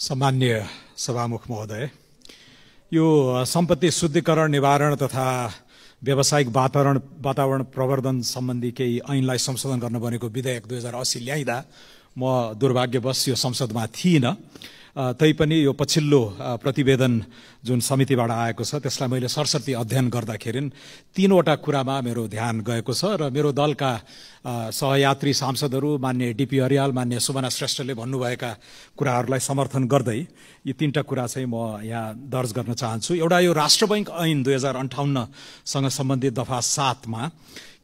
सामान्य सभामुख महोदय यो सम्पत्ति शुद्धिकरण निवारण तथा व्यावसायिक वातावरण वातावरण प्रवर्धन सम्बन्धी केही ऐनलाई संशोधन गर्न बनेको विधेयक दुई हजार असी ल्याइँदा म दुर्भाग्यवश यो संसदमा थिइनँ तैपनि यो पछिल्लो प्रतिवेदन जुन समितिबाट आएको छ त्यसलाई मैले सरस्वती अध्ययन गर्दाखेरि तिनवटा कुरामा मेरो ध्यान गएको छ र मेरो दलका सहयात्री सांसदहरू मान्य डिपी अरियाल मान्य सुमना श्रेष्ठले भन्नुभएका कुराहरूलाई समर्थन गर्दै यी तिनवटा कुरा चाहिँ म यहाँ दर्ज गर्न चाहन्छु एउटा यो राष्ट्र बैङ्क ऐन दुई हजार अन्ठाउन्नसँग सम्बन्धित दफा सातमा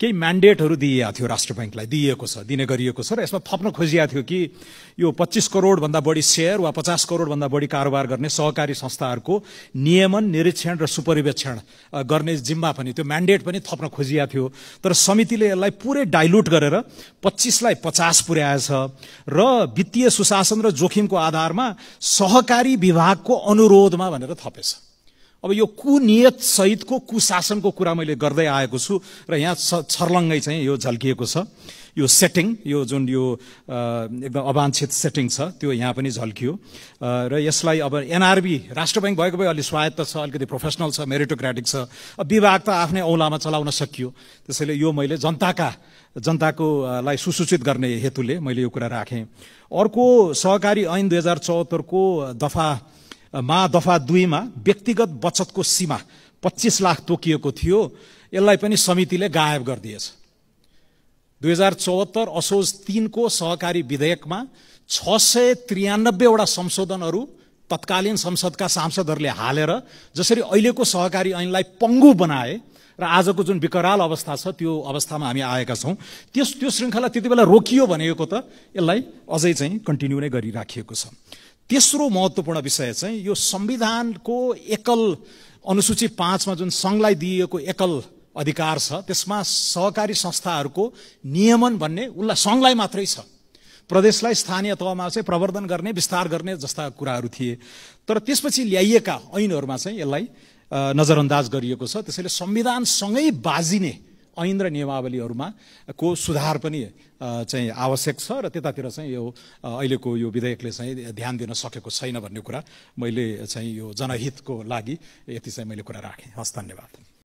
केही म्यान्डेटहरू दिइएको थियो राष्ट्र ब्याङ्कलाई दिइएको छ दिने गरिएको छ र यसमा थप्न खोजिएको थियो कि यो पच्चिस करोडभन्दा बढी सेयर वा पचास पचास करोडभन्दा बढी कारोबार गर्ने सहकारी संस्थाहरूको नियमन निरीक्षण र सुपरिवेक्षण गर्ने जिम्मा पनि त्यो म्यान्डेट पनि थप्न खोजिएको थियो तर समितिले यसलाई पुरै डाइल्युट गरेर पच्चिसलाई पचास पुर्याएछ र वित्तीय सुशासन र जोखिमको आधारमा सहकारी विभागको अनुरोधमा भनेर थपेछ अब यो कुनियत सहितको कुशासनको कुरा मैले गर्दै आएको छु र यहाँ छर्लङ्गै चाहिँ यो झल्किएको छ यो सेटिङ यो जुन यो एकदम अवाञ्छित सेटिङ छ त्यो यहाँ पनि झल्कियो र यसलाई अब एनआरबी राष्ट्र ब्याङ्क भएको भए अलि स्वायत्त छ अलिकति प्रोफेसनल छ मेरिटोक्रेटिक छ विभाग त आफ्नै औलामा चलाउन सकियो त्यसैले यो मैले जनताका जनताको लाई सुसूचित गर्ने हेतुले मैले यो कुरा राखेँ अर्को सहकारी ऐन दुई हजार चौहत्तरको दफा मा दफा दुईमा व्यक्तिगत बचतको सीमा पच्चिस लाख तोकिएको थियो यसलाई पनि समितिले गायब गरिदिएछ दुई हजार चौहत्तर असोज तिनको सहकारी विधेयकमा छ सय त्रियानब्बेवटा संशोधनहरू तत्कालीन संसदका सांसदहरूले हालेर जसरी अहिलेको सहकारी ऐनलाई पङ्गु बनाए र आजको जुन विकराल अवस्था छ त्यो अवस्थामा हामी आएका छौँ त्यस त्यो श्रृङ्खला त्यति बेला रोकियो भनेको त यसलाई अझै चाहिँ कन्टिन्यू नै गरिराखिएको छ तेस्रो महत्त्वपूर्ण विषय चाहिँ यो संविधानको एकल अनुसूची पाँचमा जुन सङ्घलाई दिइएको एकल अधिकार छ त्यसमा सहकारी संस्थाहरूको नियमन भन्ने उसलाई सङ्घलाई मात्रै छ प्रदेशलाई स्थानीय तहमा चाहिँ प्रवर्धन गर्ने विस्तार गर्ने जस्ता कुराहरू थिए तर त्यसपछि ल्याइएका ऐनहरूमा चाहिँ यसलाई नजरअन्दाज गरिएको छ त्यसैले संविधानसँगै बाजिने ऐन र नियमावलीहरूमा को सुधार पनि चाहिँ आवश्यक छ र त्यतातिर चाहिँ यो अहिलेको यो विधेयकले चाहिँ ध्यान दिन सकेको छैन भन्ने कुरा मैले चाहिँ यो जनहितको लागि यति चाहिँ मैले कुरा राखेँ हस् धन्यवाद